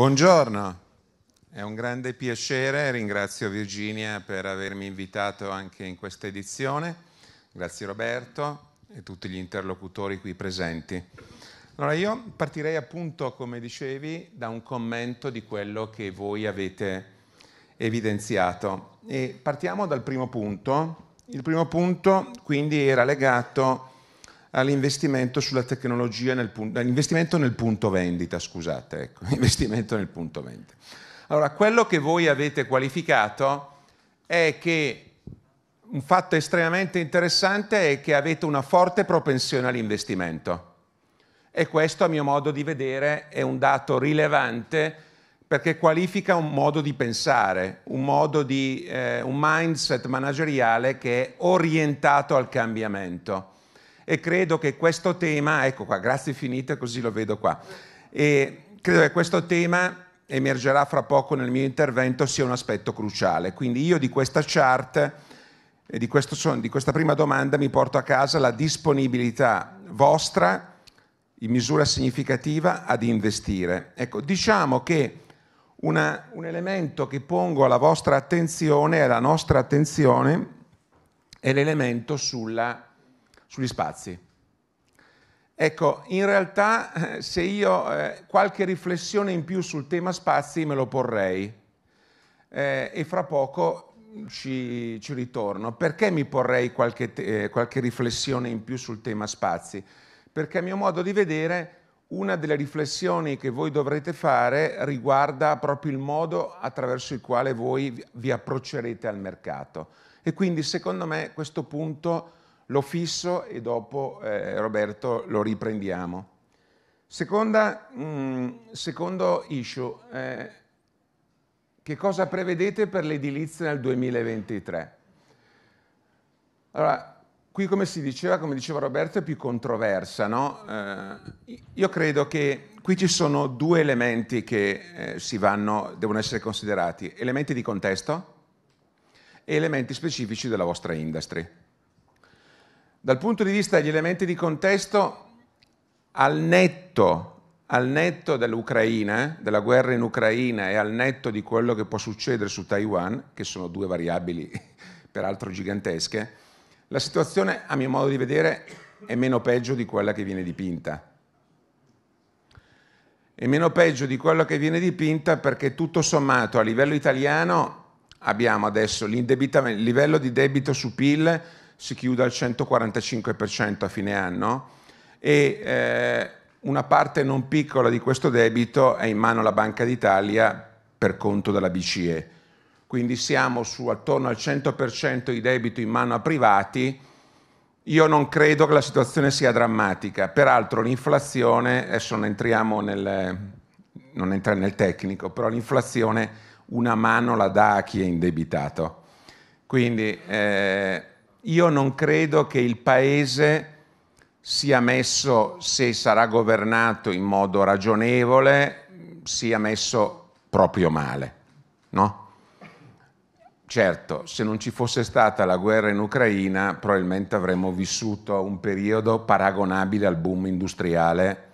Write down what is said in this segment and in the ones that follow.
Buongiorno, è un grande piacere, ringrazio Virginia per avermi invitato anche in questa edizione, grazie Roberto e tutti gli interlocutori qui presenti. Allora io partirei appunto, come dicevi, da un commento di quello che voi avete evidenziato e partiamo dal primo punto. Il primo punto quindi era legato a all'investimento sulla tecnologia, nel punto, all'investimento nel punto vendita, scusate, ecco, investimento nel punto vendita. Allora, quello che voi avete qualificato è che un fatto estremamente interessante è che avete una forte propensione all'investimento. E questo, a mio modo di vedere, è un dato rilevante perché qualifica un modo di pensare, un, modo di, eh, un mindset manageriale che è orientato al cambiamento e credo che questo tema, ecco qua, grazie finita così lo vedo qua, e credo che questo tema emergerà fra poco nel mio intervento sia un aspetto cruciale. Quindi io di questa chart, di, questo, di questa prima domanda, mi porto a casa la disponibilità vostra in misura significativa ad investire. Ecco, diciamo che una, un elemento che pongo alla vostra attenzione, alla nostra attenzione, è l'elemento sulla sugli spazi. Ecco, in realtà eh, se io eh, qualche riflessione in più sul tema spazi me lo porrei eh, e fra poco ci, ci, ritorno. Perché mi porrei qualche, eh, qualche riflessione in più sul tema spazi? Perché a mio modo di vedere una delle riflessioni che voi dovrete fare riguarda proprio il modo attraverso il quale voi vi approccerete al mercato. E quindi secondo me questo punto lo fisso e dopo eh, Roberto lo riprendiamo. Seconda, mh, mm, secondo issue, eh, che cosa prevedete per l'edilizia nel 2023? Allora, qui come si diceva, come diceva Roberto, è più controversa. No? Eh, io credo che qui ci sono due elementi che eh, si vanno, devono essere considerati, elementi di contesto e elementi specifici della vostra industria. Dal punto di vista degli elementi di contesto, al netto, al netto dell'Ucraina, eh, della guerra in Ucraina e al netto di quello che può succedere su Taiwan, che sono due variabili peraltro gigantesche, la situazione, a mio modo di vedere, è meno peggio di quella che viene dipinta. È meno peggio di quella che viene dipinta perché tutto sommato a livello italiano abbiamo adesso il livello di debito su PIL si chiude al 145% a fine anno e eh, una parte non piccola di questo debito è in mano alla Banca d'Italia per conto della BCE. Quindi siamo su attorno al 100% di debito in mano a privati. Io non credo che la situazione sia drammatica, peraltro l'inflazione, adesso non entriamo nel, non entriamo nel tecnico, però l'inflazione una mano la dà a chi è indebitato. Quindi eh, io non credo che il Paese sia messo, se sarà governato in modo ragionevole, sia messo proprio male. No? Certo, se non ci fosse stata la guerra in Ucraina, probabilmente avremmo vissuto un periodo paragonabile al boom industriale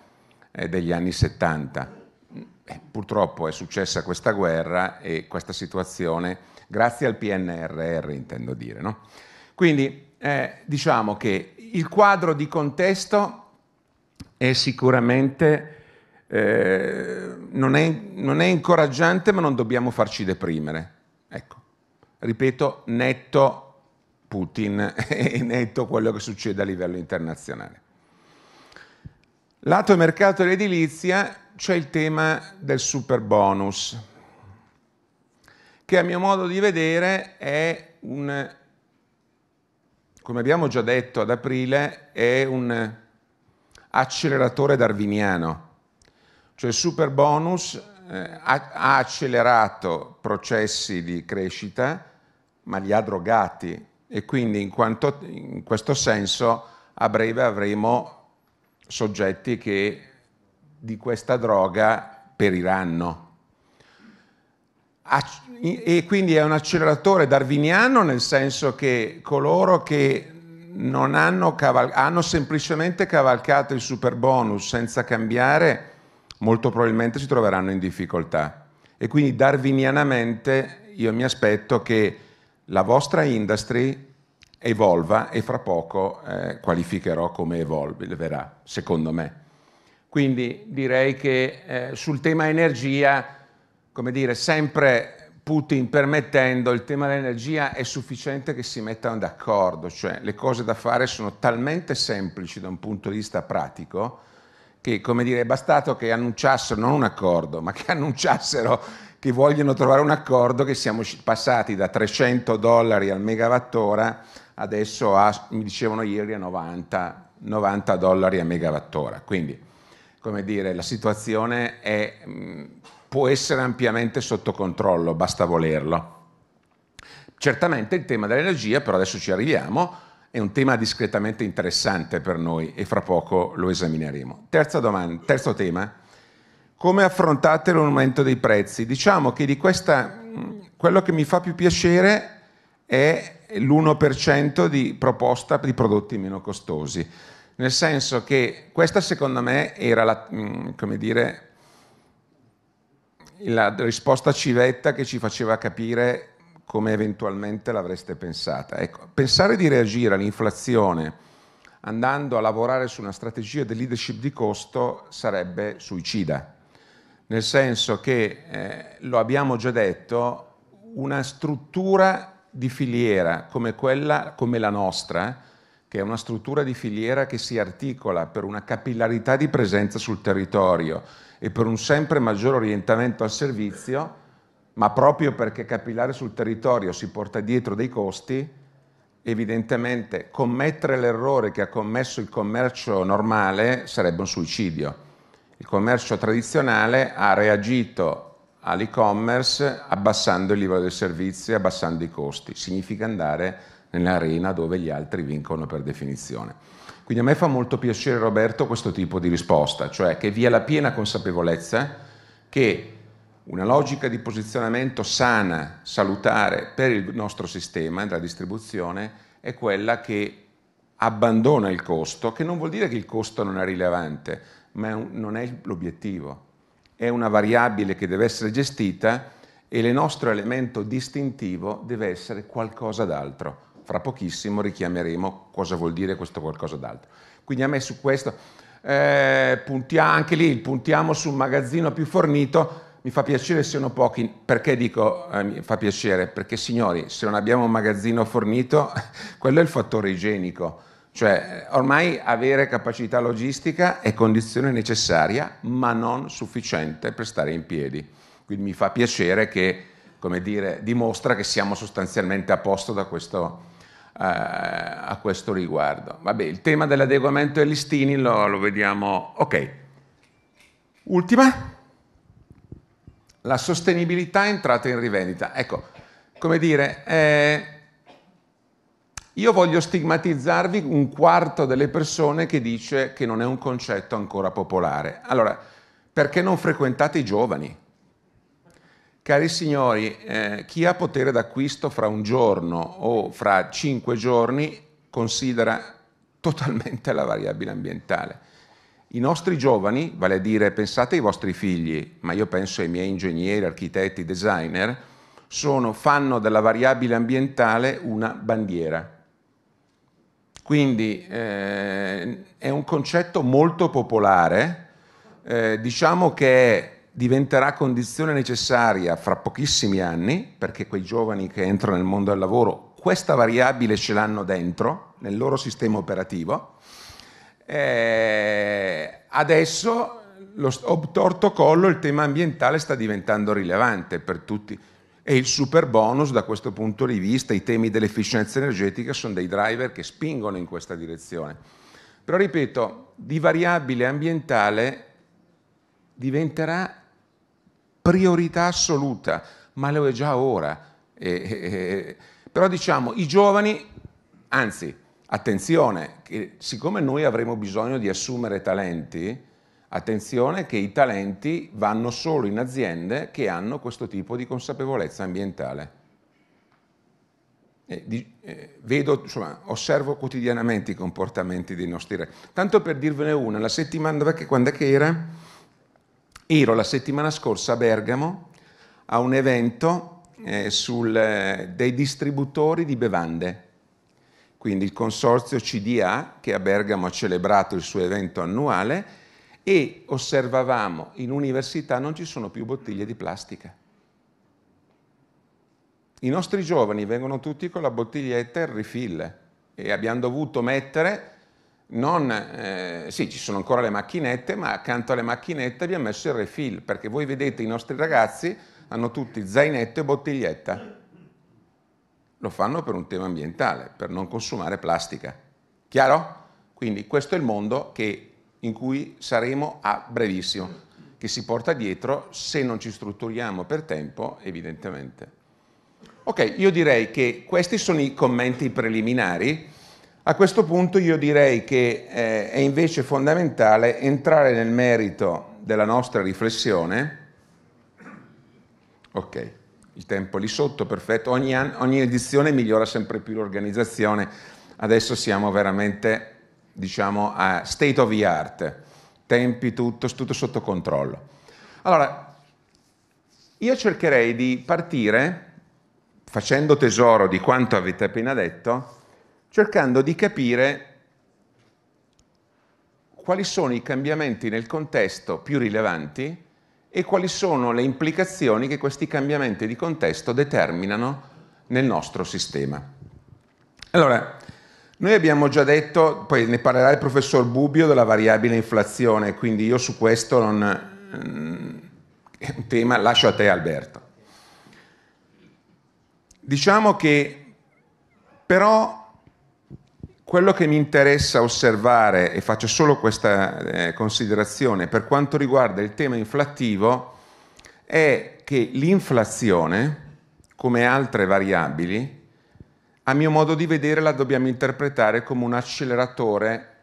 eh, degli anni 70. Eh, purtroppo è successa questa guerra e questa situazione, grazie al PNRR intendo dire, no? Quindi eh, diciamo che il quadro di contesto è sicuramente eh, non, è, non, è, incoraggiante, ma non dobbiamo farci deprimere. Ecco, ripeto, netto Putin e netto quello che succede a livello internazionale. Lato mercato dell'edilizia c'è il tema del super bonus, che a mio modo di vedere è un come abbiamo già detto ad aprile, è un acceleratore darwiniano, cioè il super bonus eh, ha accelerato processi di crescita, ma li ha drogati e quindi in, quanto, in questo senso a breve avremo soggetti che di questa droga periranno e quindi è un acceleratore darwiniano nel senso che coloro che non hanno, caval- hanno semplicemente cavalcato il super bonus senza cambiare molto probabilmente si troveranno in difficoltà. E quindi darwinianamente io mi aspetto che la vostra industry evolva e fra poco eh, qualificherò come evolverà, secondo me. Quindi direi che eh, sul tema energia, come dire, sempre Putin permettendo il tema dell'energia è sufficiente che si mettano d'accordo, cioè le cose da fare sono talmente semplici da un punto di vista pratico che come dire, è bastato che annunciassero non un accordo, ma che annunciassero che vogliono trovare un accordo che siamo passati da 300 dollari al megawattora adesso a, mi dicevano ieri, a 90, 90 dollari al megawattora. Quindi, come dire, la situazione è può essere ampiamente sotto controllo, basta volerlo. Certamente il tema dell'energia, però adesso ci arriviamo, è un tema discretamente interessante per noi e fra poco lo esamineremo. Terza Domanda, terzo tema, come affrontate l'aumento dei prezzi? Diciamo che di questa, quello che mi fa più piacere è l'1% di proposta di prodotti meno costosi, nel senso che questa secondo me era la, mm, come dire, la risposta civetta che ci faceva capire come eventualmente l'avreste pensata. Ecco, pensare di reagire all'inflazione andando a lavorare su una strategia di leadership di costo sarebbe suicida, nel senso che, eh, lo abbiamo già detto, una struttura di filiera come quella, come la nostra, che è una struttura di filiera che si articola per una capillarità di presenza sul territorio, e per un sempre maggiore orientamento al servizio, ma proprio perché capillare sul territorio si porta dietro dei costi, evidentemente commettere l'errore che ha commesso il commercio normale sarebbe un suicidio. Il commercio tradizionale ha reagito all'e-commerce abbassando il livello del servizio e abbassando i costi. Significa andare nell'arena dove gli altri vincono per definizione. Quindi a me fa molto piacere Roberto questo tipo di risposta, cioè che vi è la piena consapevolezza che una logica di posizionamento sana, salutare per il nostro sistema della distribuzione è quella che abbandona il costo, che non vuol dire che il costo non è rilevante, ma è un, non è l'obiettivo, è una variabile che deve essere gestita e il nostro elemento distintivo deve essere qualcosa d'altro fra pochissimo richiameremo cosa vuol dire questo qualcosa d'altro. Quindi a me su questo, eh, puntia, anche lì puntiamo su un magazzino più fornito, mi fa piacere se sono pochi, perché dico eh, mi fa piacere? Perché signori, se non abbiamo un magazzino fornito, quello è il fattore igienico, cioè ormai avere capacità logistica è condizione necessaria ma non sufficiente per stare in piedi. Quindi mi fa piacere che, come dire, dimostra che siamo sostanzialmente a posto da questo eh, a questo riguardo. Vabbè, il tema dell'adeguamento ai listini lo, lo vediamo. Ok. Ultima. La sostenibilità entrata in rivendita. Ecco, come dire, eh, io voglio stigmatizzarvi un quarto delle persone che dice che non è un concetto ancora popolare. Allora, perché non frequentate i giovani? Cari signori, eh, chi ha potere d'acquisto fra un giorno o fra cinque giorni considera totalmente la variabile ambientale. I nostri giovani, vale a dire pensate ai vostri figli, ma io penso ai miei ingegneri, architetti, designer, sono, fanno della variabile ambientale una bandiera. Quindi eh, è un concetto molto popolare, eh, diciamo che è diventerà condizione necessaria fra pochissimi anni, perché quei giovani che entrano nel mondo del lavoro questa variabile ce l'hanno dentro, nel loro sistema operativo. Eh, adesso, lo, obtorto collo, il tema ambientale sta diventando rilevante per tutti e il super bonus da questo punto di vista, i temi dell'efficienza energetica sono dei driver che spingono in questa direzione. Però ripeto, di variabile ambientale diventerà priorità assoluta, ma lo è già ora. E, e, però diciamo, i giovani, anzi, attenzione, siccome noi avremo bisogno di assumere talenti, attenzione che i talenti vanno solo in aziende che hanno questo tipo di consapevolezza ambientale. Eh, di, eh, vedo, insomma, osservo quotidianamente i comportamenti dei nostri re. Tanto per dirvene una, la settimana, quando è che era? Ero la settimana scorsa a Bergamo a un evento eh, sul, eh, dei distributori di bevande, quindi il consorzio CDA che a Bergamo ha celebrato il suo evento annuale e osservavamo in università non ci sono più bottiglie di plastica. I nostri giovani vengono tutti con la bottiglietta e il refill e abbiamo dovuto mettere non, eh, sì, ci sono ancora le macchinette, ma accanto alle macchinette abbiamo messo il refill, perché voi vedete i nostri ragazzi hanno tutti zainetto e bottiglietta. Lo fanno per un tema ambientale, per non consumare plastica. Chiaro? Quindi questo è il mondo che, in cui saremo a brevissimo, che si porta dietro se non ci strutturiamo per tempo, evidentemente. Ok, io direi che questi sono i commenti preliminari a questo punto io direi che eh, è invece fondamentale entrare nel merito della nostra riflessione. Ok, il tempo lì sotto, perfetto. Ogni, an- ogni edizione migliora sempre più l'organizzazione. Adesso siamo veramente, diciamo, a state of the art. Tempi, tutto, tutto sotto controllo. Allora, io cercherei di partire, facendo tesoro di quanto avete appena detto, cercando di capire quali sono i cambiamenti nel contesto più rilevanti e quali sono le implicazioni che questi cambiamenti di contesto determinano nel nostro sistema. Allora, noi abbiamo già detto, poi ne parlerà il professor Bubbio della variabile inflazione, quindi io su questo non... Mm, è un tema, lascio a te Alberto. Diciamo che però quello che mi interessa osservare, e faccio solo questa eh, considerazione per quanto riguarda il tema inflattivo, è che l'inflazione, come altre variabili, a mio modo di vedere la dobbiamo interpretare come un acceleratore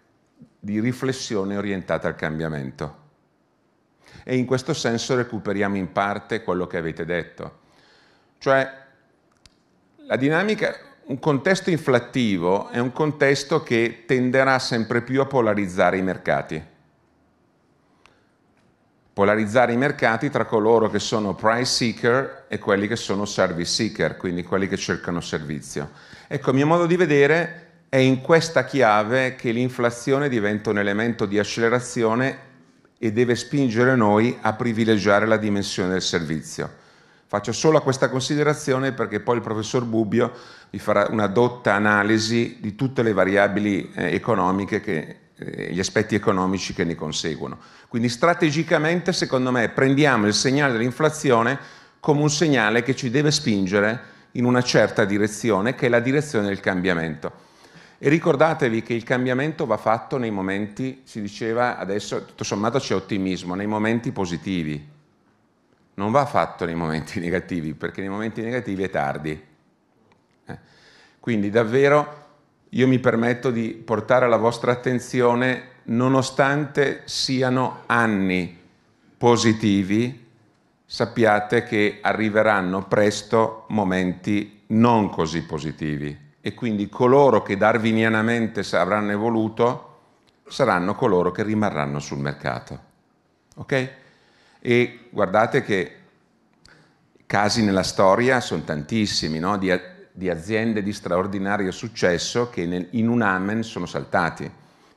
di riflessione orientata al cambiamento. E in questo senso recuperiamo in parte quello che avete detto. Cioè, la dinamica, un contesto inflattivo è un contesto che tenderà sempre più a polarizzare i mercati. Polarizzare i mercati tra coloro che sono price seeker e quelli che sono service seeker, quindi quelli che cercano servizio. Ecco, a mio modo di vedere è in questa chiave che l'inflazione diventa un elemento di accelerazione e deve spingere noi a privilegiare la dimensione del servizio. Faccio solo questa considerazione perché poi il professor Bubbio vi farà una dotta analisi di tutte le variabili eh, economiche che, eh, gli aspetti economici che ne conseguono. Quindi strategicamente, secondo me, prendiamo il segnale dell'inflazione come un segnale che ci deve spingere in una certa direzione, che è la direzione del cambiamento. E ricordatevi che il cambiamento va fatto nei momenti, si diceva adesso, tutto sommato c'è ottimismo, nei momenti positivi. Non va fatto nei momenti negativi, perché nei momenti negativi è tardi. Quindi davvero io mi permetto di portare alla vostra attenzione, nonostante siano anni positivi, sappiate che arriveranno presto momenti non così positivi e quindi coloro che darwinianamente avranno evoluto saranno coloro che rimarranno sul mercato. Ok? E guardate che casi nella storia sono tantissimi, no? di di aziende di straordinario successo che nel, in un amen sono saltati.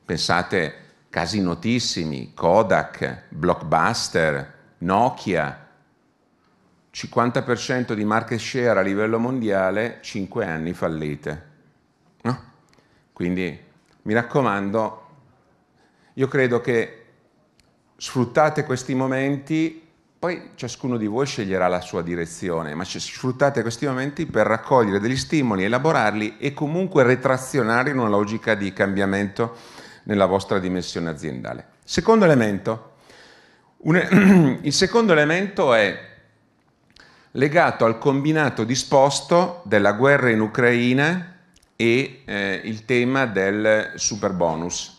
Pensate casi notissimi, Kodak, Blockbuster, Nokia, 50% di market share a livello mondiale, 5 anni fallite. No? Quindi mi raccomando, io credo che sfruttate questi momenti poi ciascuno di voi sceglierà la sua direzione, ma sfruttate questi momenti per raccogliere degli stimoli, elaborarli e comunque retrazionare in una logica di cambiamento nella vostra dimensione aziendale. Secondo elemento. Un, il secondo elemento è legato al combinato disposto della guerra in Ucraina e eh, il tema del super bonus.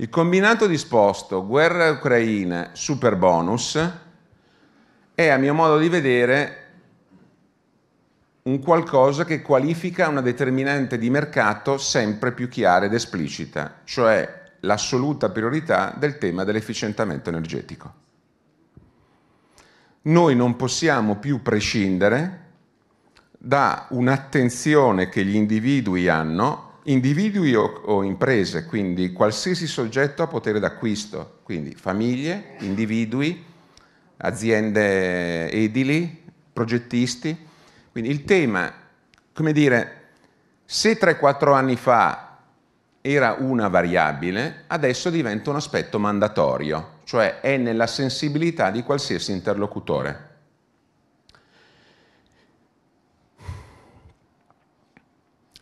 Il combinato disposto guerra ucraina super bonus è a mio modo di vedere un qualcosa che qualifica una determinante di mercato sempre più chiara ed esplicita, cioè l'assoluta priorità del tema dell'efficientamento energetico. Noi non possiamo più prescindere da un'attenzione che gli individui hanno individui o, o, imprese, quindi qualsiasi soggetto a potere d'acquisto, quindi famiglie, individui, aziende edili, progettisti. Quindi il tema, come dire, se 3-4 anni fa era una variabile, adesso diventa un aspetto mandatorio, cioè è nella sensibilità di qualsiasi interlocutore.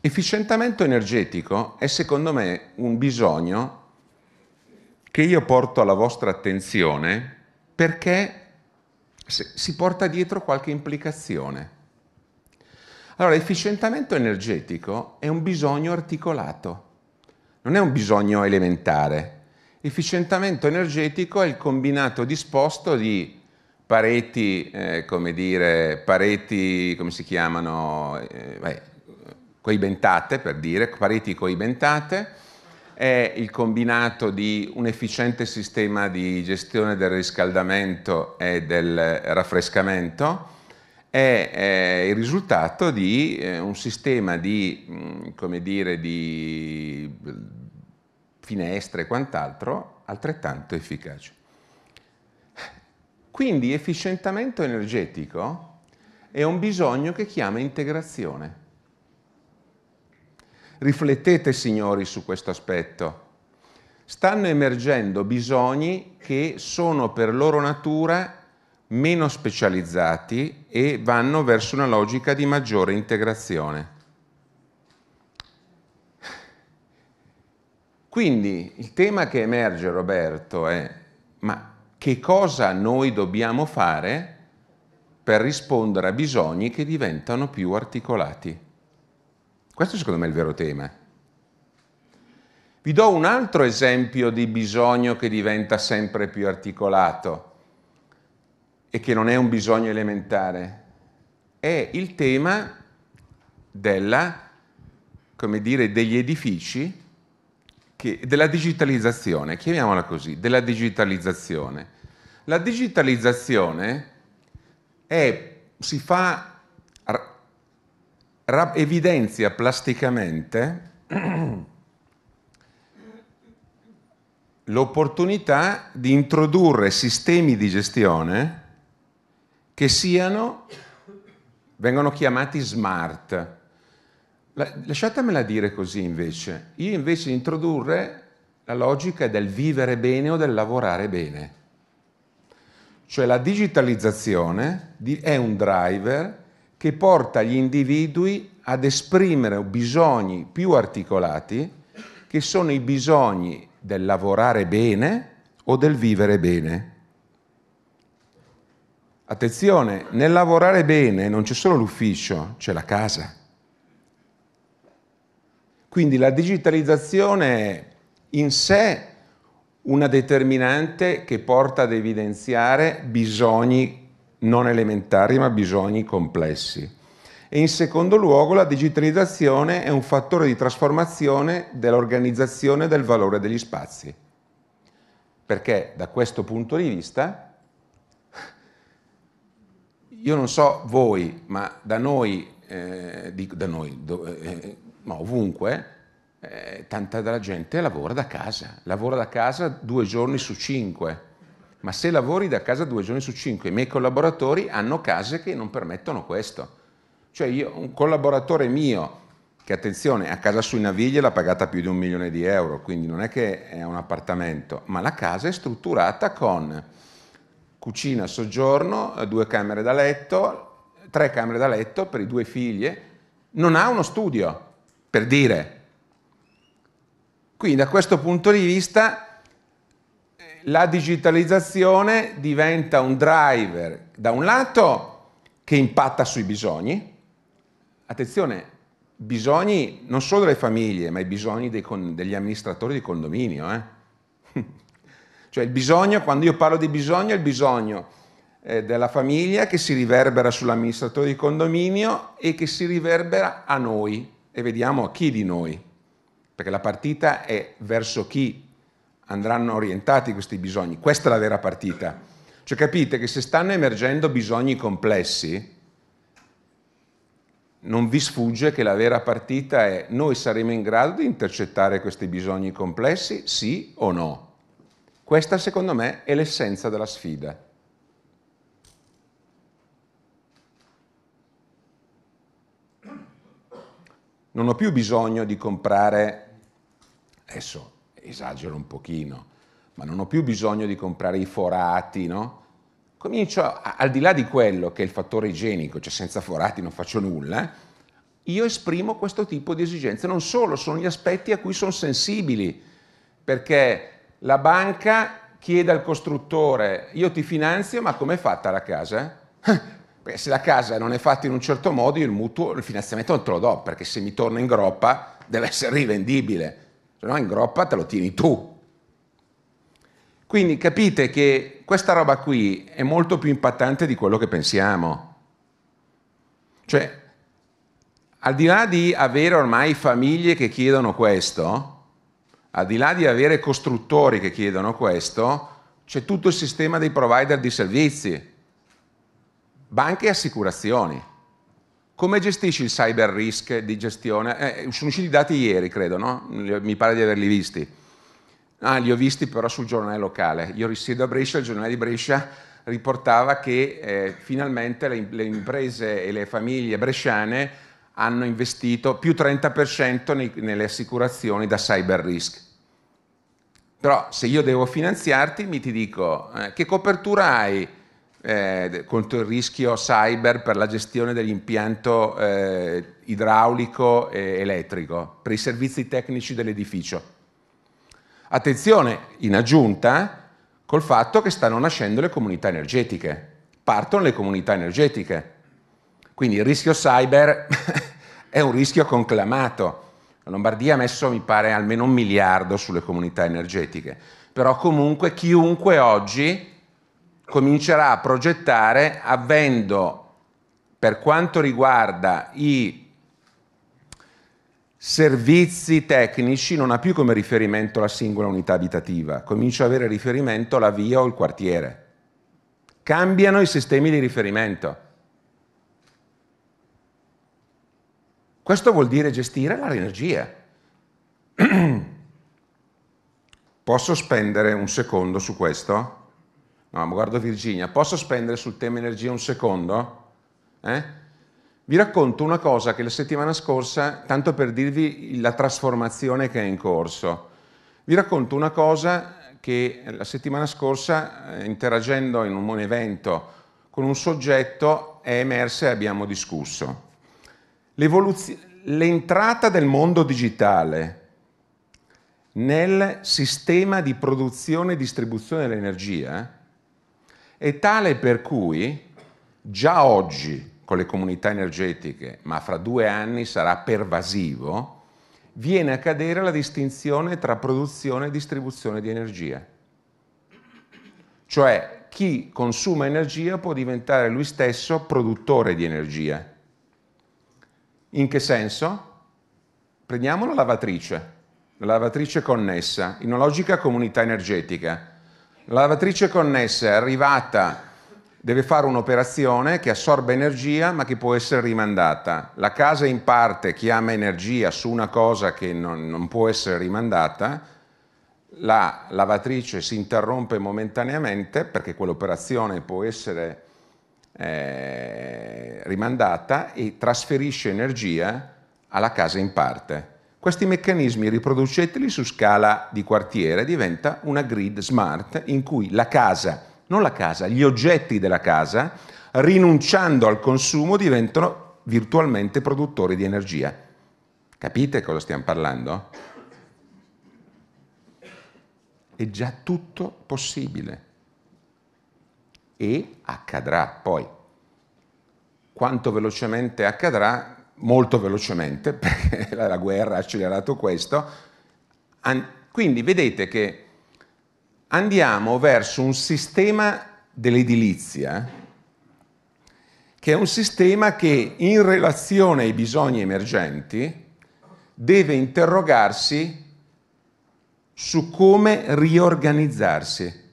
Efficientamento energetico è secondo me un bisogno che io porto alla vostra attenzione perché si porta dietro qualche implicazione. Allora, efficientamento energetico è un bisogno articolato, non è un bisogno elementare. Efficientamento energetico è il combinato disposto di pareti, eh, come dire, pareti, come si chiamano, eh, beh, coibentate, per dire, pareti coibentate, è il combinato di un efficiente sistema di gestione del riscaldamento e del raffrescamento, è, è eh, il risultato di eh, un sistema di, mh, mm, dire, di finestre e quant'altro altrettanto efficace. Quindi efficientamento energetico è un bisogno che chiama integrazione. Riflettete, signori, su questo aspetto. Stanno emergendo bisogni che sono per loro natura meno specializzati e vanno verso una logica di maggiore integrazione. Quindi il tema che emerge, Roberto, è ma che cosa noi dobbiamo fare per rispondere a bisogni che diventano più articolati? Questo secondo me è il vero tema. Vi do un altro esempio di bisogno che diventa sempre più articolato e che non è un bisogno elementare. È il tema della, dire, degli edifici, che, della digitalizzazione, chiamiamola così, della digitalizzazione. La digitalizzazione è, si fa evidenzia plasticamente l'opportunità di introdurre sistemi di gestione che siano, vengono chiamati smart. Lasciatemela dire così invece, io invece di introdurre la logica del vivere bene o del lavorare bene. Cioè la digitalizzazione è un driver che porta gli individui ad esprimere bisogni più articolati, che sono i bisogni del lavorare bene o del vivere bene. Attenzione, nel lavorare bene non c'è solo l'ufficio, c'è la casa. Quindi la digitalizzazione è in sé una determinante che porta ad evidenziare bisogni non elementari ma bisogni complessi. E in secondo luogo la digitalizzazione è un fattore di trasformazione dell'organizzazione del valore degli spazi, perché da questo punto di vista, io non so voi, ma da noi, eh, di, da noi do, eh, ma ovunque, eh, tanta della gente lavora da casa, lavora da casa due giorni su cinque ma se lavori da casa due giorni su cinque, i miei collaboratori hanno case che non permettono questo. Cioè io, un collaboratore mio, che attenzione, a casa sui Naviglia l'ha pagata più di un milione di euro, quindi non è che è un appartamento, ma la casa è strutturata con cucina, soggiorno, due camere da letto, tre camere da letto per i due figli, non ha uno studio, per dire. Quindi da questo punto di vista la digitalizzazione diventa un driver, da un lato, che impatta sui bisogni, attenzione, bisogni non solo delle famiglie, ma i bisogni con, degli amministratori di condominio. Eh? cioè il bisogno, quando io parlo di bisogno, è il bisogno eh, della famiglia che si riverbera sull'amministratore di condominio e che si riverbera a noi e vediamo a chi di noi, perché la partita è verso chi andranno orientati questi bisogni. Questa è la vera partita. Cioè capite che se stanno emergendo bisogni complessi, non vi sfugge che la vera partita è noi saremo in grado di intercettare questi bisogni complessi, sì o no? Questa secondo me è l'essenza della sfida. Non ho più bisogno di comprare, adesso esagero un pochino, ma non ho più bisogno di comprare i forati, no? Comincio, a, al di là di quello che è il fattore igienico, cioè senza forati non faccio nulla, eh, io esprimo questo tipo di esigenze. Non solo, sono gli aspetti a cui sono sensibili, perché la banca chiede al costruttore, io ti finanzio, ma com'è fatta la casa? Perché se la casa non è fatta in un certo modo, io il mutuo, il finanziamento non te lo do, perché se mi torna in groppa deve essere rivendibile se no in groppa te lo tieni tu. Quindi capite che questa roba qui è molto più impattante di quello che pensiamo. Cioè, al di là di avere ormai famiglie che chiedono questo, al di là di avere costruttori che chiedono questo, c'è tutto il sistema dei provider di servizi, banche e assicurazioni. Come gestisci il cyber risk di gestione? Eh, sono usciti i dati ieri, credo, no? Mi pare di averli visti. Ah, li ho visti però sul giornale locale. Io risiedo a Brescia, il giornale di Brescia riportava che eh, finalmente le, le, imprese e le famiglie bresciane hanno investito più 30% nei, nelle assicurazioni da cyber risk. Però se io devo finanziarti, mi ti dico eh, che copertura hai, eh, contro il rischio cyber per la gestione dell'impianto eh, idraulico e elettrico, per i servizi tecnici dell'edificio. Attenzione, in aggiunta, col fatto che stanno nascendo le comunità energetiche, partono le comunità energetiche. Quindi il rischio cyber è un rischio conclamato. La Lombardia ha messo, mi pare, almeno un miliardo sulle comunità energetiche, però comunque chiunque oggi comincerà a progettare avendo per quanto riguarda i servizi tecnici non ha più come riferimento la singola unità abitativa, comincia ad avere riferimento la via o il quartiere. Cambiano i sistemi di riferimento. Questo vuol dire gestire l'energia. Posso spendere un secondo su questo? No, ma guardo Virginia, posso spendere sul tema energia un secondo? Eh? Vi racconto una cosa che la settimana scorsa, tanto per dirvi la trasformazione che è in corso, vi racconto una cosa che la settimana scorsa, eh, interagendo in un evento con un soggetto, è emersa e abbiamo discusso. l'entrata del mondo digitale nel sistema di produzione e distribuzione dell'energia è tale per cui già oggi con le comunità energetiche, ma fra due anni sarà pervasivo, viene a cadere la distinzione tra produzione e distribuzione di energia. Cioè chi consuma energia può diventare lui stesso produttore di energia. In che senso? Prendiamo la lavatrice, la lavatrice connessa, in una logica comunità energetica la lavatrice connessa è arrivata, deve fare un'operazione che assorbe energia ma che può essere rimandata. La casa in parte chiama energia su una cosa che non, non può essere rimandata, la lavatrice si interrompe momentaneamente perché quell'operazione può essere eh, rimandata e trasferisce energia alla casa in parte. Questi meccanismi riproduceteli su scala di quartiere, diventa una grid smart in cui la casa, non la casa, gli oggetti della casa, rinunciando al consumo, diventano virtualmente produttori di energia. Capite cosa stiamo parlando? È già tutto possibile e accadrà poi. Quanto velocemente accadrà molto velocemente, perché la guerra ha accelerato questo. Quindi vedete che andiamo verso un sistema dell'edilizia, che è un sistema che in relazione ai bisogni emergenti deve interrogarsi su come riorganizzarsi.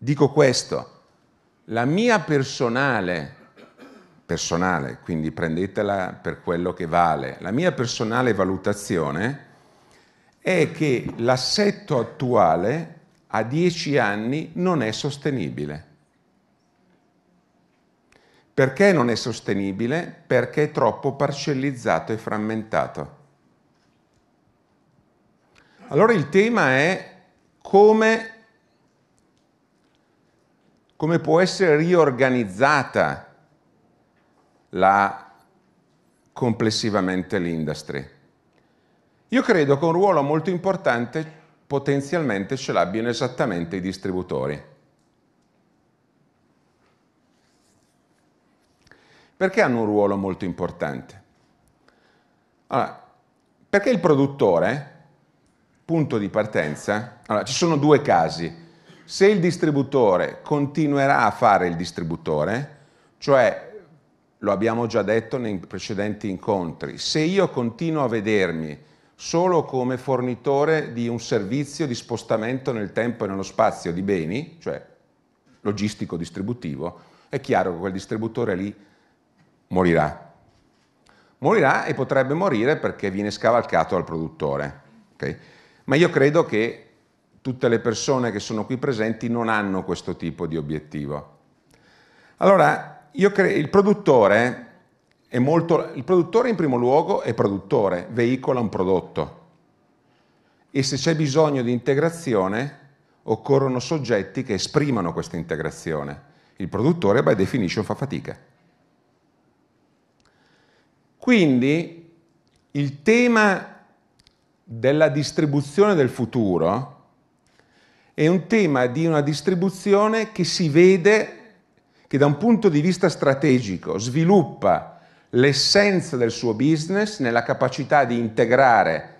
Dico questo la mia personale, personale, quindi prendetela per quello che vale, la mia personale valutazione è che l'assetto attuale a dieci anni non è sostenibile. Perché non è sostenibile? Perché è troppo parcellizzato e frammentato. Allora il tema è come come può essere riorganizzata la, complessivamente l'industry. Io credo che un ruolo molto importante potenzialmente ce l'abbiano esattamente i distributori. Perché hanno un ruolo molto importante? Allora, perché il produttore, punto di partenza, allora, ci sono due casi se il distributore continuerà a fare il distributore, cioè lo abbiamo già detto nei precedenti incontri, se io continuo a vedermi solo come fornitore di un servizio di spostamento nel tempo e nello spazio di beni, cioè logistico distributivo, è chiaro che quel distributore lì morirà. Morirà e potrebbe morire perché viene scavalcato dal produttore. Okay? Ma io credo che tutte le persone che sono qui presenti non hanno questo tipo di obiettivo. Allora, il produttore è molto... Il produttore in primo luogo è produttore, veicola un prodotto. E se c'è bisogno di integrazione, occorrono soggetti che esprimano questa integrazione. Il produttore, by definition, fa fatica. Quindi il tema della distribuzione del futuro è un tema di una distribuzione che si vede che da un punto di vista strategico sviluppa l'essenza del suo business nella capacità di integrare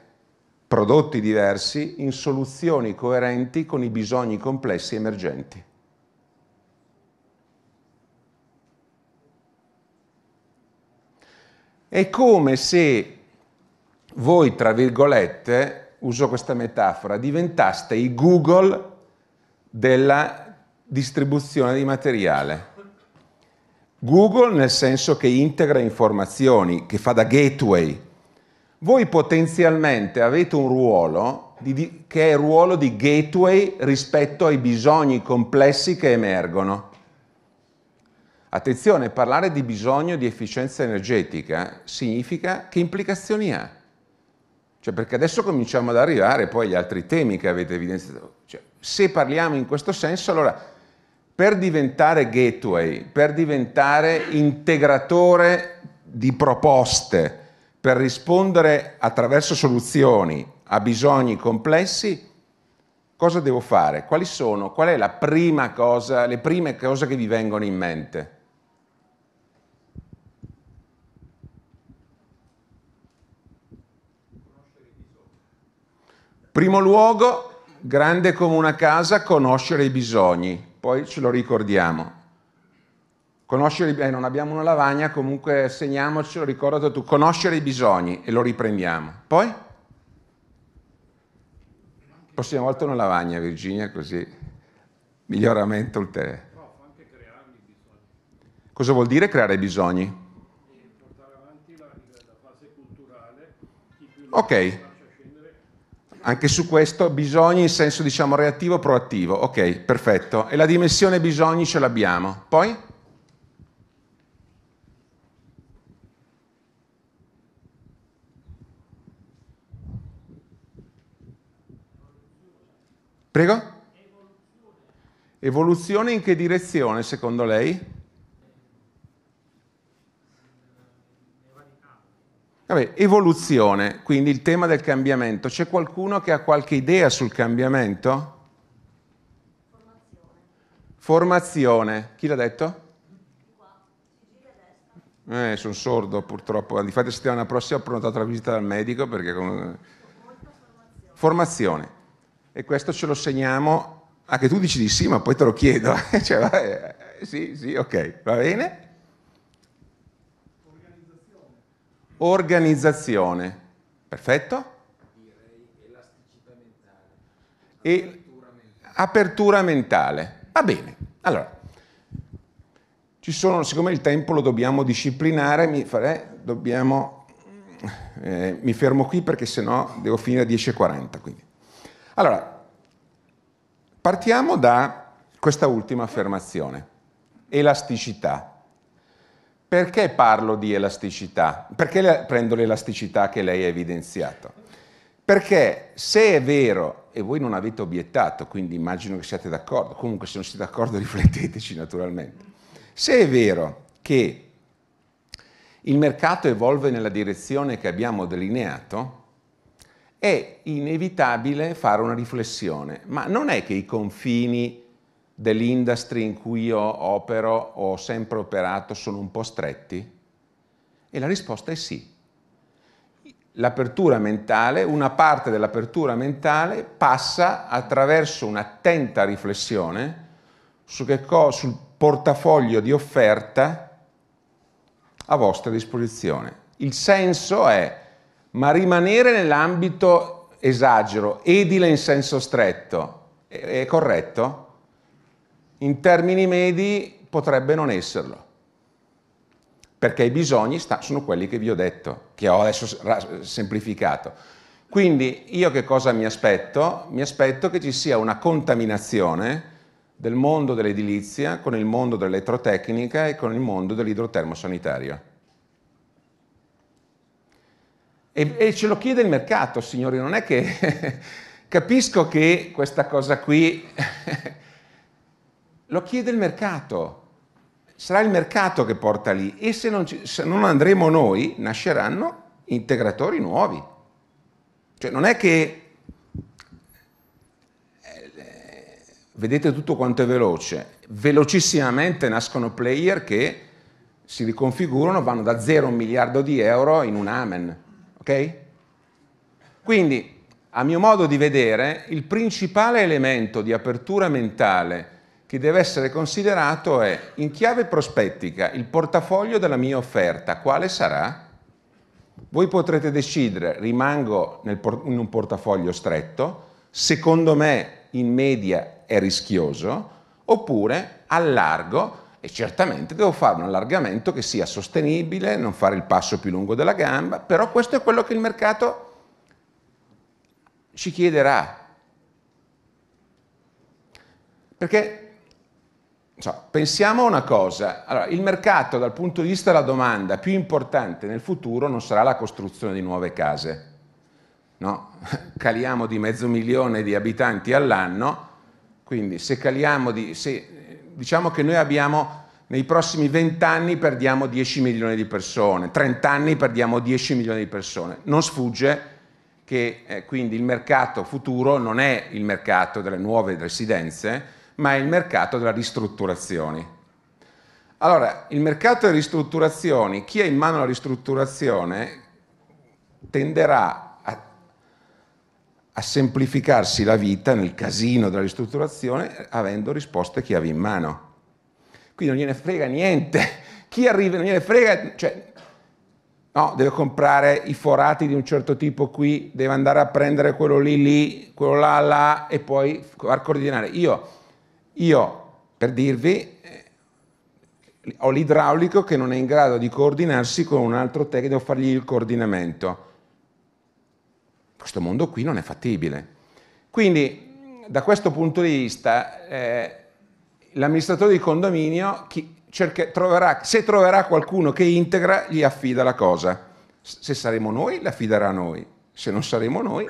prodotti diversi in soluzioni coerenti con i bisogni complessi emergenti. È come se voi, tra virgolette, uso questa metafora, diventaste i Google della distribuzione di materiale. Google nel senso che integra informazioni, che fa da gateway. Voi potenzialmente avete un ruolo di, che è il ruolo di gateway rispetto ai bisogni complessi che emergono. Attenzione, parlare di bisogno di efficienza energetica significa che implicazioni ha? Cioè, perché adesso cominciamo ad arrivare poi agli altri temi che avete evidenziato. Cioè, se parliamo in questo senso, allora per diventare gateway, per diventare integratore di proposte, per rispondere attraverso soluzioni a bisogni complessi, cosa devo fare? Quali sono? Qual è la prima cosa, le prime cose che vi vengono in mente? Primo luogo, grande come una casa, conoscere i bisogni, poi ce lo ricordiamo. Conoscere, eh, non abbiamo una lavagna, comunque segniamocelo, ricordati tu, conoscere i bisogni e lo riprendiamo. Poi? Prossima volta una lavagna, Virginia, così miglioramento ulteriore. Cosa vuol dire creare i bisogni? portare avanti la, culturale. Ok, anche su questo bisogni in senso diciamo reattivo proattivo. Ok, perfetto. E la dimensione bisogni ce l'abbiamo. Poi? Prego? Evoluzione in che direzione secondo lei? Evoluzione. 9, evoluzione, quindi il tema del cambiamento. C'è qualcuno che ha qualche idea sul cambiamento? Formazione. Formazione. Chi l'ha detto? Eh, sono sordo purtroppo, Di infatti settimana prossima ho prenotato la visita dal medico perché... Con... Formazione. formazione. E questo ce lo segniamo... Ah, che tu dici di sì, ma poi te lo chiedo. cioè, vai, eh, sì, sì, ok, va bene. organizzazione. Perfetto? E apertura mentale. Va bene. Allora, ci sono, siccome il tempo lo dobbiamo disciplinare, mi, fare, eh, dobbiamo, eh, mi fermo qui perché sennò devo finire a 10.40. Quindi. Allora, partiamo da questa ultima affermazione, elasticità. Perché parlo di elasticità? Perché prendo l'elasticità che lei ha evidenziato? Perché se è vero, e voi non avete obiettato, quindi immagino che siate d'accordo, comunque se non siete d'accordo rifletteteci naturalmente, se è vero che il mercato evolve nella direzione che abbiamo delineato, è inevitabile fare una riflessione, ma non è che i confini dell'industria in cui io opero o ho sempre operato sono un po' stretti? E la risposta è sì. L'apertura mentale, una parte dell'apertura mentale passa attraverso un'attenta riflessione su sul portafoglio di offerta a vostra disposizione. Il senso è, ma rimanere nell'ambito esagero, edile in senso stretto, è, è corretto? in termini medi potrebbe non esserlo, perché i bisogni sta, sono quelli che vi ho detto, che ho adesso semplificato. Quindi io che cosa mi aspetto? Mi aspetto che ci sia una contaminazione del mondo dell'edilizia con il mondo dell'elettrotecnica e con il mondo dell'idrotermosanitario. E, e ce lo chiede il mercato, signori, non è che capisco che questa cosa qui Lo chiede il mercato. Sarà il mercato che porta lì e se non, ci, se non andremo noi nasceranno integratori nuovi. Cioè non è che eh, vedete tutto quanto è veloce, velocissimamente nascono player che si riconfigurano, vanno da 0 a un miliardo di euro in un amen, ok? Quindi, a mio modo di vedere, il principale elemento di apertura mentale che deve essere considerato è in chiave prospettica il portafoglio della mia offerta, quale sarà? Voi potrete decidere, rimango por- in un portafoglio stretto, secondo me in media è rischioso, oppure allargo e certamente devo fare un allargamento che sia sostenibile, non fare il passo più lungo della gamba, però questo è quello che il mercato ci chiederà. Perché cioè, pensiamo a una cosa, allora, il mercato dal punto di vista della domanda più importante nel futuro non sarà la costruzione di nuove case, no? caliamo di mezzo milione di abitanti all'anno, quindi se caliamo di... Se, diciamo che noi abbiamo nei prossimi 20 anni perdiamo 10 milioni di persone, 30 anni perdiamo 10 milioni di persone. Non sfugge che eh, quindi il mercato futuro non è il mercato delle nuove residenze, ma è il mercato delle ristrutturazioni. Allora, il mercato delle ristrutturazioni, chi ha in mano la ristrutturazione tenderà a, a semplificarsi la vita nel casino della ristrutturazione avendo risposte chiave in mano. Quindi non gliene frega niente. Chi arriva non gliene frega, cioè, no, deve comprare i forati di un certo tipo qui, deve andare a prendere quello lì lì, quello là là e poi far coordinare. Io io, per dirvi, eh, ho l'idraulico che non è in grado di coordinarsi con un altro tecnico, devo fargli il coordinamento. Questo mondo qui non è fattibile. Quindi, da questo punto di vista, eh, l'amministratore di condominio, cerca, troverà, se troverà qualcuno che integra, gli affida la cosa. Se saremo noi, la affiderà a noi. Se non saremo noi,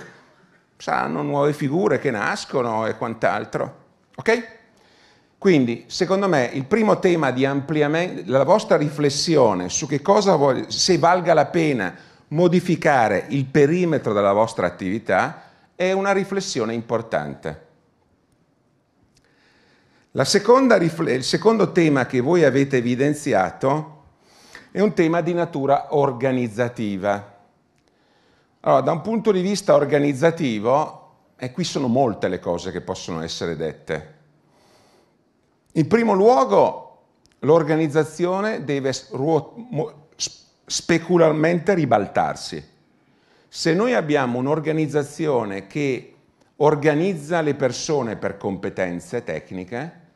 saranno nuove figure che nascono e quant'altro. Ok? Quindi, secondo me, il primo tema di ampliamento, la vostra riflessione su che cosa voglio, se valga la pena modificare il perimetro della vostra attività, è una riflessione importante. Seconda, il secondo tema che voi avete evidenziato è un tema di natura organizzativa. Allora, da un punto di vista organizzativo, e eh, qui sono molte le cose che possono essere dette, in primo luogo, l'organizzazione deve specularmente ribaltarsi. Se noi abbiamo un'organizzazione che organizza le persone per competenze tecniche,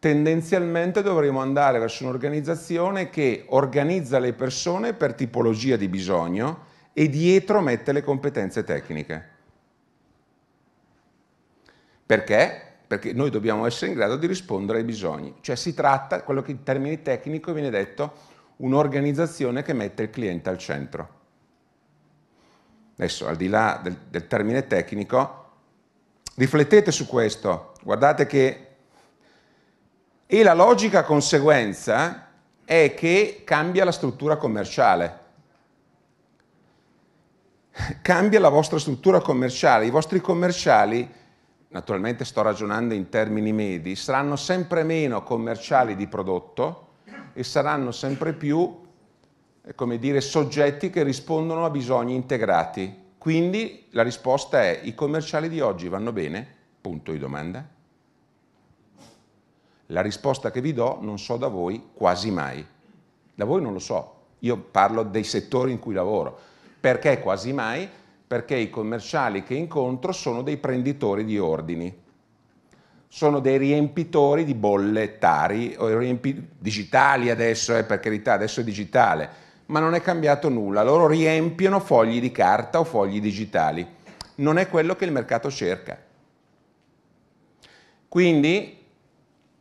tendenzialmente dovremo andare verso un'organizzazione che organizza le persone per tipologia di bisogno e dietro mette le competenze tecniche. Perché? perché noi dobbiamo essere in grado di rispondere ai bisogni. Cioè si tratta, quello che in termini tecnici viene detto, un'organizzazione che mette il cliente al centro. Adesso, al di là del, del termine tecnico, riflettete su questo. Guardate che... E la logica conseguenza è che cambia la struttura commerciale. Cambia la vostra struttura commerciale. I vostri commerciali naturalmente sto ragionando in termini medi, saranno sempre meno commerciali di prodotto e saranno sempre più eh, come dire, soggetti che rispondono a bisogni integrati. Quindi la risposta è i commerciali di oggi vanno bene? Punto di domanda. La risposta che vi do non so da voi quasi mai. Da voi non lo so. Io parlo dei settori in cui lavoro. Perché quasi mai? perché i commerciali che incontro sono dei prenditori di ordini, sono dei riempitori di bollettari, riempi- digitali adesso, eh, per carità, adesso è digitale, ma non è cambiato nulla, loro riempiono fogli di carta o fogli digitali, non è quello che il mercato cerca. Quindi,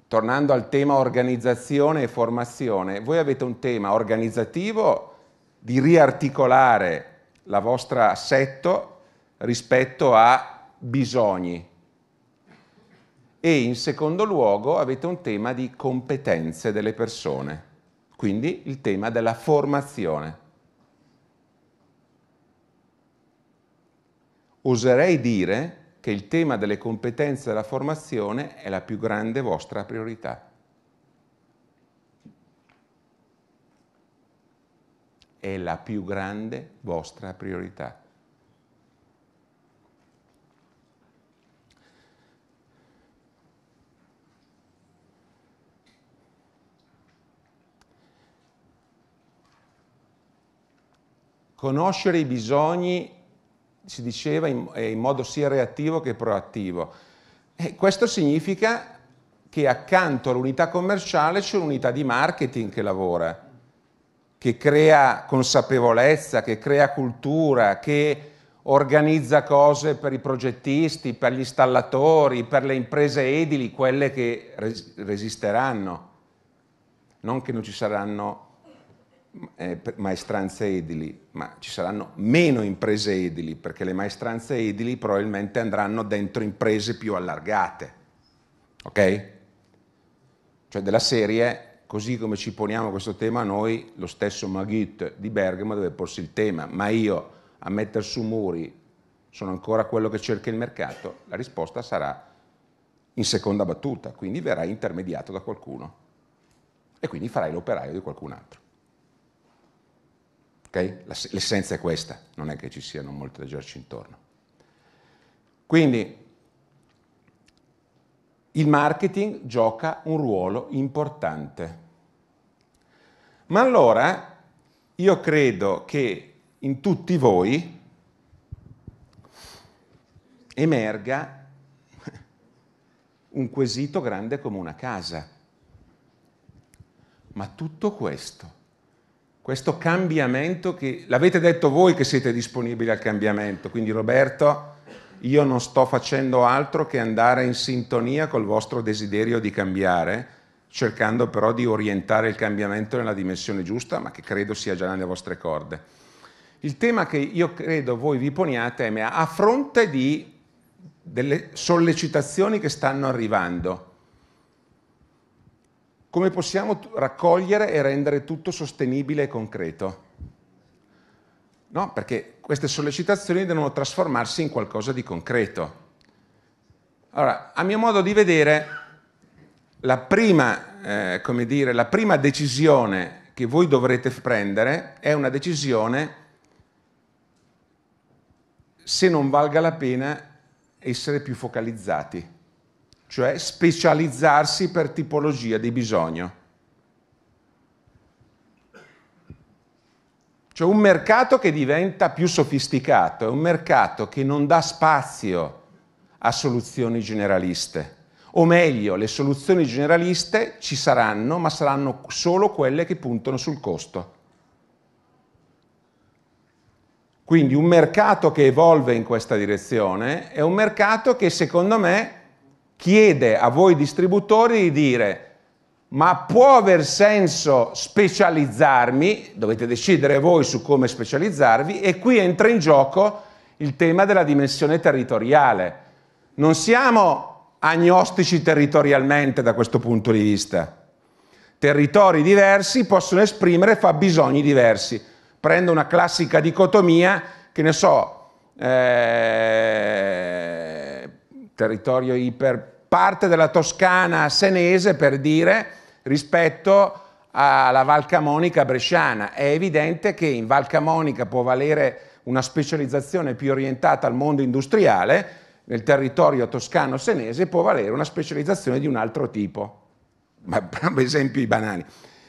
tornando al tema organizzazione e formazione, voi avete un tema organizzativo di riarticolare la vostra assetto rispetto a bisogni. E in secondo luogo avete un tema di competenze delle persone, quindi il tema della formazione. Oserei dire che il tema delle competenze della formazione è la più grande vostra priorità. è la più grande vostra priorità. Conoscere i bisogni, si diceva, in, eh, in modo sia reattivo che proattivo. E eh, questo significa che accanto all'unità commerciale c'è un'unità di marketing che lavora che crea consapevolezza, che crea cultura, che organizza cose per i progettisti, per gli installatori, per le imprese edili, quelle che res- resisteranno. Non che non ci saranno eh, maestranze edili, ma ci saranno meno imprese edili, perché le maestranze edili probabilmente andranno dentro imprese più allargate. Ok? Cioè della serie Così come ci poniamo questo tema noi, lo stesso Magritte di Bergamo deve porsi il tema, ma io a mettere su muri sono ancora quello che cerca il mercato? La risposta sarà in seconda battuta, quindi verrai intermediato da qualcuno e quindi farai l'operaio di qualcun altro. Okay? L'essenza è questa, non è che ci siano molti da girarci intorno. Quindi il marketing gioca un ruolo importante ma allora io credo che in tutti voi emerga un quesito grande come una casa. Ma tutto questo, questo cambiamento che l'avete detto voi che siete disponibili al cambiamento, quindi Roberto, io non sto facendo altro che andare in sintonia col vostro desiderio di cambiare cercando però di orientare il cambiamento nella dimensione giusta, ma che credo sia già nelle vostre corde. Il tema che io credo voi vi poniate è a fronte di delle sollecitazioni che stanno arrivando, come possiamo raccogliere e rendere tutto sostenibile e concreto? No, perché queste sollecitazioni devono trasformarsi in qualcosa di concreto. Allora, a mio modo di vedere, la prima, eh, come dire, la prima decisione che voi dovrete prendere è una decisione se non valga la pena essere più focalizzati, cioè specializzarsi per tipologia di bisogno. Cioè un mercato che diventa più sofisticato, è un mercato che non dà spazio a soluzioni generaliste o meglio, le soluzioni generaliste ci saranno, ma saranno solo quelle che puntano sul costo. Quindi un mercato che evolve in questa direzione è un mercato che secondo me chiede a voi distributori di dire ma può aver senso specializzarmi, dovete decidere voi su come specializzarvi, e qui entra in gioco il tema della dimensione territoriale. Non siamo agnostici territorialmente da questo punto di vista. Territori diversi possono esprimere fabbisogni diversi. Prendo una classica dicotomia, che ne so, eh, territorio iper parte della Toscana senese per dire rispetto alla Val Camonica bresciana. È evidente che in Val Camonica può valere una specializzazione più orientata al mondo industriale, nel territorio toscano-senese può valere una specializzazione di un altro tipo. Ma per esempio i banani.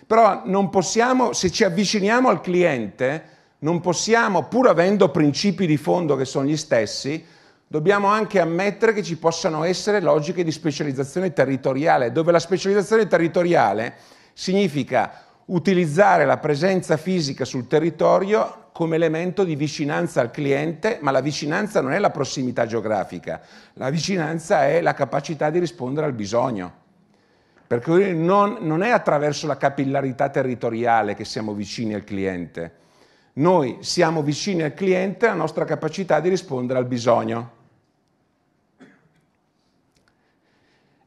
Però non possiamo, se ci avviciniamo al cliente, non possiamo, pur avendo principi di fondo che sono gli stessi, dobbiamo anche ammettere che ci possano essere logiche di specializzazione territoriale, dove la specializzazione territoriale significa utilizzare la presenza fisica sul territorio come elemento di vicinanza al cliente, ma la vicinanza non è la prossimità geografica, la vicinanza è la capacità di rispondere al bisogno. Perché non, non è attraverso la capillarità territoriale che siamo vicini al cliente, noi siamo vicini al cliente la nostra capacità di rispondere al bisogno.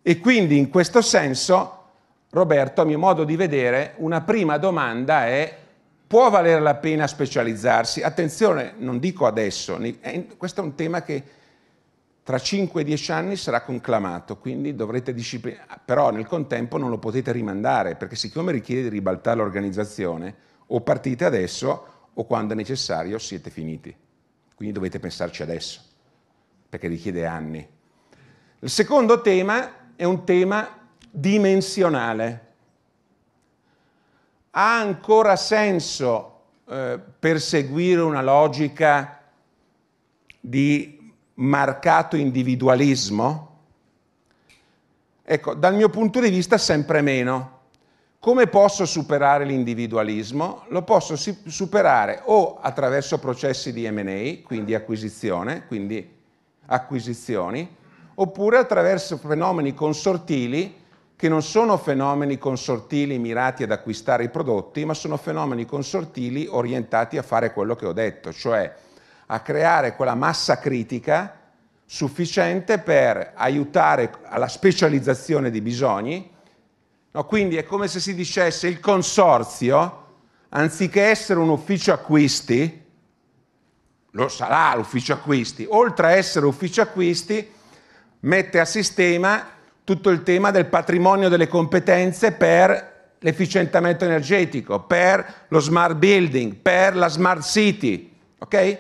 E quindi in questo senso, Roberto, a mio modo di vedere, una prima domanda è Può valere la pena specializzarsi? Attenzione, non dico adesso, questo è un tema che tra 5-10 anni sarà conclamato, quindi dovrete disciplinare, però nel contempo non lo potete rimandare, perché siccome richiede di ribaltare l'organizzazione, o partite adesso o quando è necessario siete finiti. Quindi dovete pensarci adesso, perché richiede anni. Il secondo tema è un tema dimensionale ha ancora senso eh, perseguire una logica di marcato individualismo? Ecco, dal mio punto di vista sempre meno. Come posso superare l'individualismo? Lo posso superare o attraverso processi di M&A, quindi acquisizione, quindi acquisizioni, oppure attraverso fenomeni consortili che non sono fenomeni consortili mirati ad acquistare i prodotti, ma sono fenomeni consortili orientati a fare quello che ho detto, cioè a creare quella massa critica sufficiente per aiutare alla specializzazione di bisogni. No, quindi è come se si dicesse il consorzio, anziché essere un ufficio acquisti, lo sarà l'ufficio acquisti, oltre a essere ufficio acquisti, mette a sistema tutto il tema del patrimonio delle competenze per l'efficientamento energetico, per lo smart building, per la smart city. Ok?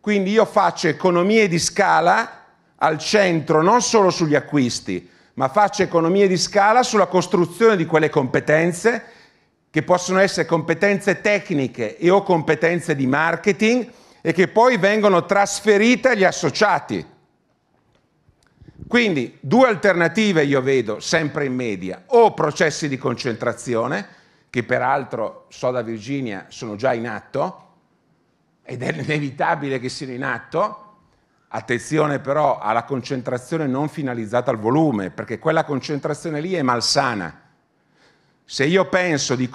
Quindi io faccio economie di scala al centro non solo sugli acquisti, ma faccio economie di scala sulla costruzione di quelle competenze che possono essere competenze tecniche e o competenze di marketing e che poi vengono trasferite agli associati. Quindi due alternative io vedo sempre in media, o processi di concentrazione, che peraltro so da Virginia sono già in atto, ed è inevitabile che siano in atto, attenzione però alla concentrazione non finalizzata al volume, perché quella concentrazione lì è malsana. Se io penso di,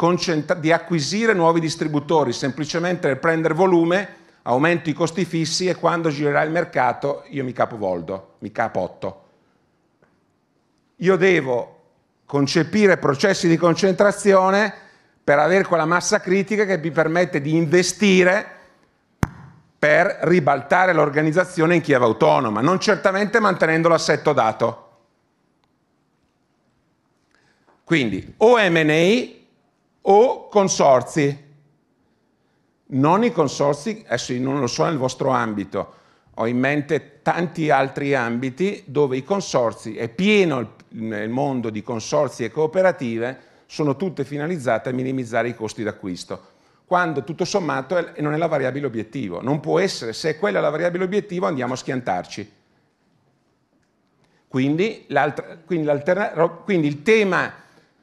di acquisire nuovi distributori semplicemente per prendere volume, aumento i costi fissi e quando girerà il mercato io mi capovoldo, mi capotto. Io devo concepire processi di concentrazione per avere quella massa critica che mi permette di investire per ribaltare l'organizzazione in chiave autonoma, non certamente mantenendo l'assetto dato. Quindi o M&A o consorzi non i consorsi, adesso non lo so nel vostro ambito, ho in mente tanti altri ambiti dove i consorsi, è pieno il mondo di consorsi e cooperative, sono tutte finalizzate a minimizzare i costi d'acquisto, quando tutto sommato non è la variabile obiettivo. Non può essere, se è quella la variabile obiettivo andiamo a schiantarci. Quindi, quindi, quindi il tema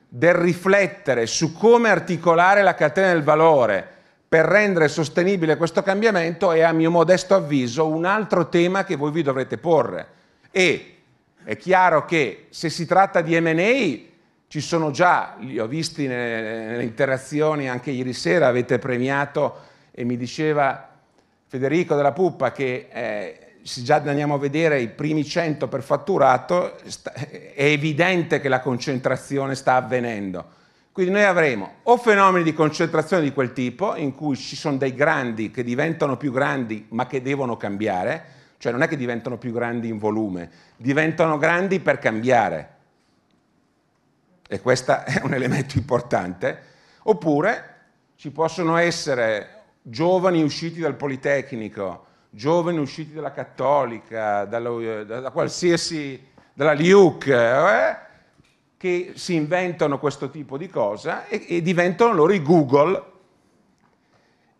del riflettere su come articolare la catena del valore, per rendere sostenibile questo cambiamento è, a mio modesto avviso, un altro tema che voi vi dovrete porre. E è chiaro che se si tratta di M&A, ci sono già, li ho visti nelle, interazioni anche ieri sera, avete premiato e mi diceva Federico della Puppa che eh, se già andiamo a vedere i primi 100 per fatturato, è evidente che la concentrazione sta avvenendo. Quindi noi avremo o fenomeni di concentrazione di quel tipo, in cui ci sono dei grandi che diventano più grandi ma che devono cambiare, cioè non è che diventano più grandi in volume, diventano grandi per cambiare. E questo è un elemento importante. Oppure ci possono essere giovani usciti dal Politecnico, giovani usciti dalla Cattolica, dalla, eh, da, da qualsiasi, dalla Luke, eh? che si inventano questo tipo di cosa e, e diventano loro i Google,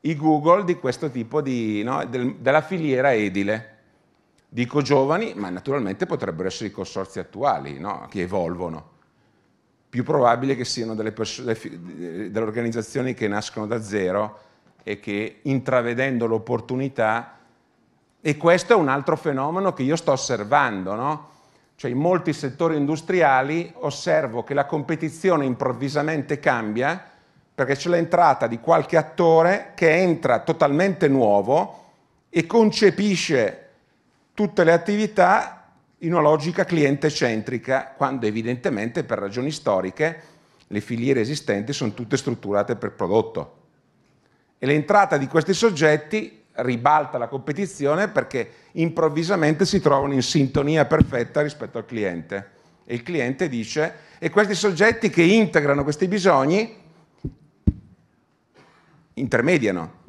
i Google di questo tipo di, no, del, della filiera edile. Dico giovani, ma naturalmente potrebbero essere i consorzi attuali no, che evolvono. Più probabile che siano delle, delle, delle organizzazioni che nascono da zero e che intravedendo l'opportunità, e questo è un altro fenomeno che io sto osservando, no? cioè in molti settori industriali, osservo che la competizione improvvisamente cambia perché c'è l'entrata di qualche attore che entra totalmente nuovo e concepisce tutte le attività in una logica cliente-centrica, quando evidentemente per ragioni storiche le filiere esistenti sono tutte strutturate per prodotto. E l'entrata di questi soggetti ribalta la competizione perché improvvisamente si trovano in sintonia perfetta rispetto al cliente. E il cliente dice, e questi soggetti che integrano questi bisogni intermediano.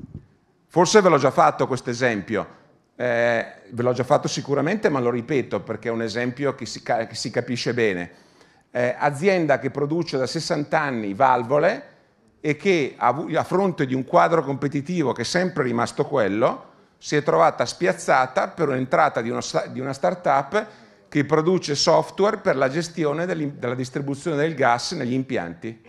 Forse ve l'ho già fatto questo esempio, eh, ve l'ho già fatto sicuramente, ma lo ripeto perché è un esempio che si, che si capisce bene. Eh, azienda che produce da 60 anni valvole, e che a fronte di un quadro competitivo che è sempre rimasto quello, si è trovata spiazzata per un'entrata di, di una start-up che produce software per la gestione della distribuzione del gas negli impianti.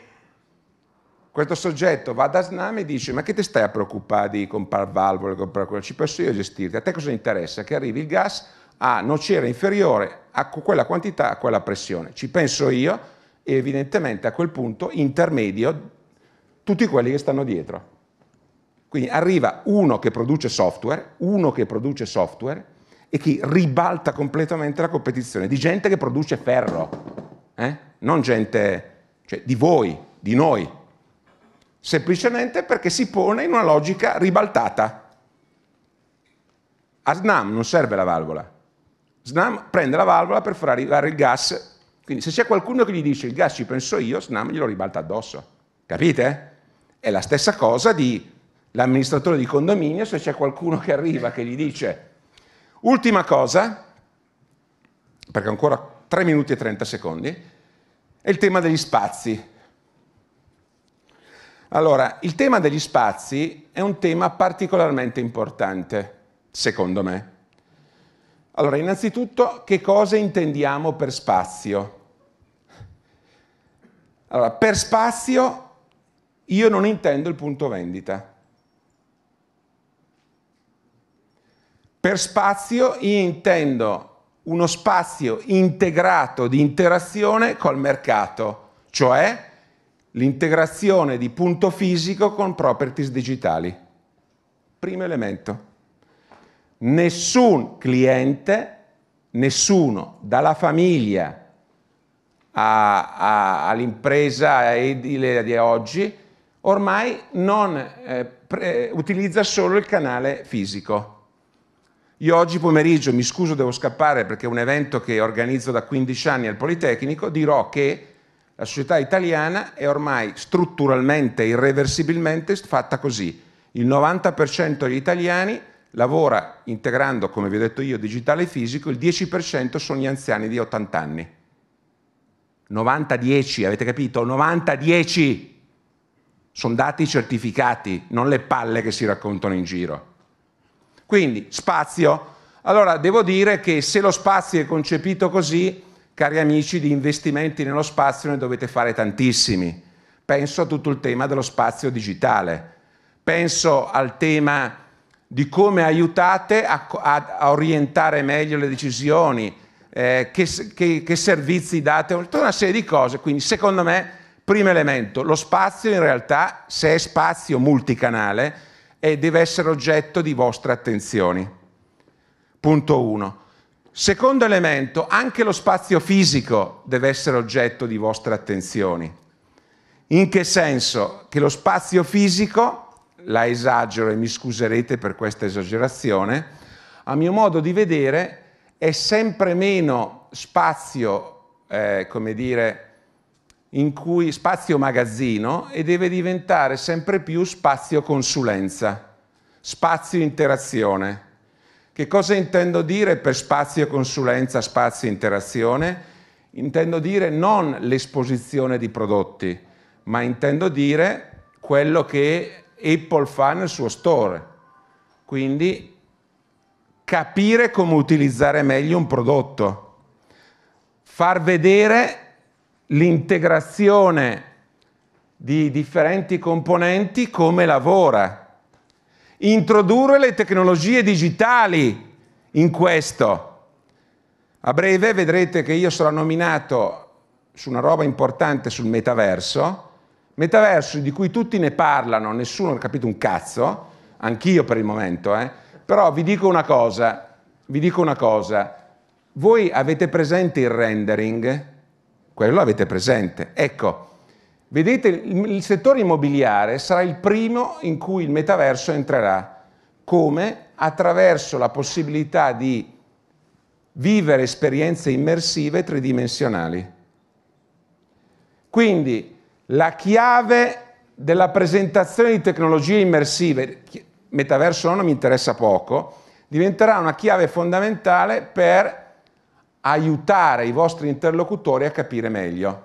Questo soggetto va da SNAM e dice ma che ti stai a preoccupare di comprare valvole, comprare quello, ci posso io gestirti, a te cosa interessa? Che arrivi il gas a nocera inferiore a quella quantità, a quella pressione, ci penso io e evidentemente a quel punto intermedio tutti quelli che stanno dietro. Quindi arriva uno che produce software, uno che produce software e che ribalta completamente la competizione di gente che produce ferro, eh? non gente cioè, di voi, di noi, semplicemente perché si pone in una logica ribaltata. A SNAM non serve la valvola, SNAM prende la valvola per far arrivare il gas, quindi se c'è qualcuno che gli dice il gas ci penso io, SNAM glielo ribalta addosso, capite? È la stessa cosa di l'amministratore di condominio se c'è qualcuno che arriva che gli dice ultima cosa, perché ancora 3 minuti e 30 secondi, è il tema degli spazi. Allora, il tema degli spazi è un tema particolarmente importante, secondo me. Allora, innanzitutto, che cosa intendiamo per spazio? Allora, per spazio io non intendo il punto vendita. Per spazio io intendo uno spazio integrato di interazione col mercato, cioè l'integrazione di punto fisico con properties digitali. Primo elemento. Nessun cliente, nessuno, dalla famiglia all'impresa edile di oggi, ormai non eh, pre- utilizza solo il canale fisico. Io oggi pomeriggio, mi scuso, devo scappare perché è un evento che organizzo da 15 anni al Politecnico, dirò che la società italiana è ormai strutturalmente, irreversibilmente fatta così. Il 90% degli italiani lavora integrando, come vi ho detto io, digitale e fisico, il 10% sono gli anziani di 80 anni. 90-10, avete capito? 90-10! sono dati certificati, non le palle che si raccontano in giro. Quindi, spazio. Allora, devo dire che se lo spazio è concepito così, cari amici, di investimenti nello spazio ne dovete fare tantissimi. Penso a tutto il tema dello spazio digitale. Penso al tema di come aiutate a, a, a orientare meglio le decisioni, eh, che, che, che servizi date, tutta una serie di cose. Quindi, secondo me, Primo elemento, lo spazio in realtà, se è spazio multicanale, è, deve essere oggetto di vostre attenzioni. Punto 1. Secondo elemento, anche lo spazio fisico deve essere oggetto di vostre attenzioni. In che senso? Che lo spazio fisico, la esagero e mi scuserete per questa esagerazione, a mio modo di vedere è sempre meno spazio, eh, come dire, in cui spazio magazzino e deve diventare sempre più spazio consulenza, spazio interazione. Che cosa intendo dire per spazio consulenza, spazio interazione? Intendo dire non l'esposizione di prodotti, ma intendo dire quello che Apple fa nel suo store. Quindi capire come utilizzare meglio un prodotto, far vedere l'integrazione di differenti componenti come lavora. Introdurre le tecnologie digitali in questo. A breve vedrete che io sarò nominato su una roba importante sul metaverso, metaverso di cui tutti ne parlano, nessuno ha capito un cazzo, anch'io per il momento, eh? però vi dico una cosa, vi dico una cosa, voi avete presente il rendering? quello avete presente. Ecco, vedete, il settore immobiliare sarà il primo in cui il metaverso entrerà. Come? Attraverso la possibilità di vivere esperienze immersive tridimensionali. Quindi la chiave della presentazione di tecnologie immersive, metaverso non mi interessa poco, diventerà una chiave fondamentale per aiutare i vostri interlocutori a capire meglio.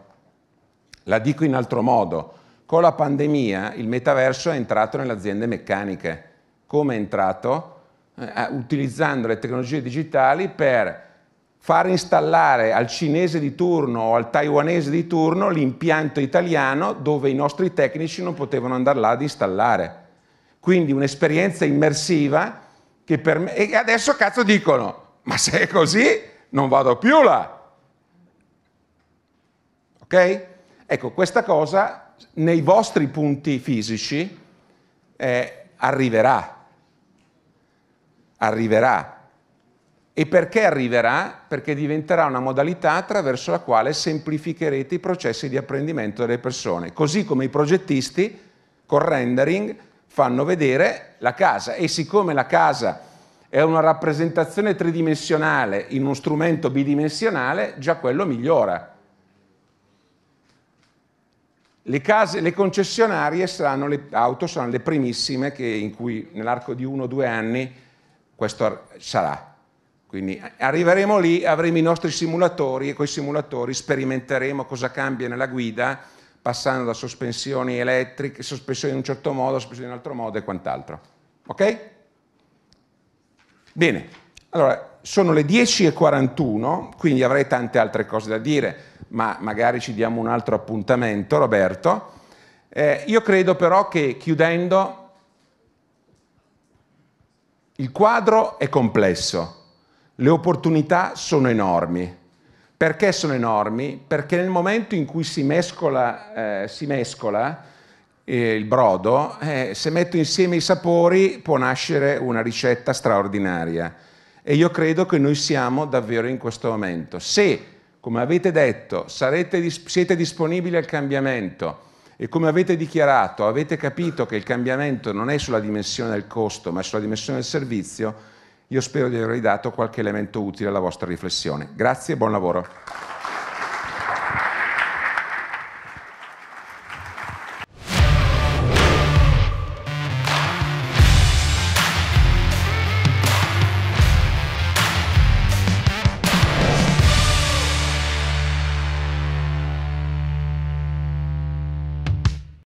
La dico in altro modo, con la pandemia il metaverso è entrato nelle aziende meccaniche. Come è entrato? Eh, eh utilizzando le tecnologie digitali per far installare al cinese di turno o al taiwanese di turno l'impianto italiano dove i nostri tecnici non potevano andare là ad installare. Quindi un'esperienza immersiva che per me... E adesso cazzo dicono, ma se è così non vado più là. Ok? Ecco, questa cosa nei vostri punti fisici eh, arriverà. Arriverà. E perché arriverà? Perché diventerà una modalità attraverso la quale semplificherete i processi di apprendimento delle persone, così come i progettisti con rendering fanno vedere la casa e siccome la casa è una rappresentazione tridimensionale in uno strumento bidimensionale, già quello migliora. Le, case, le concessionarie saranno le auto saranno le primissime che, in cui nell'arco di uno o due anni questo sarà. Quindi eh, arriveremo lì, avremo i nostri simulatori e con i simulatori sperimenteremo cosa cambia nella guida passando da sospensioni elettriche, sospensioni in un certo modo, sospensioni in un altro modo e quant'altro. Ok? Bene, allora sono le 10.41, quindi avrei tante altre cose da dire, ma magari ci diamo un altro appuntamento, Roberto. Eh, io credo però che chiudendo il quadro è complesso, le opportunità sono enormi. Perché sono enormi? Perché nel momento in cui si mescola, eh, si mescola il brodo, eh, se metto insieme i sapori può nascere una ricetta straordinaria. E io credo che noi siamo davvero in questo momento. Se, come avete detto, sarete, siete disponibili al cambiamento e come avete dichiarato, avete capito che il cambiamento non è sulla dimensione del costo, ma è sulla dimensione del servizio, io spero di aver dato qualche elemento utile alla vostra riflessione. Grazie e buon lavoro.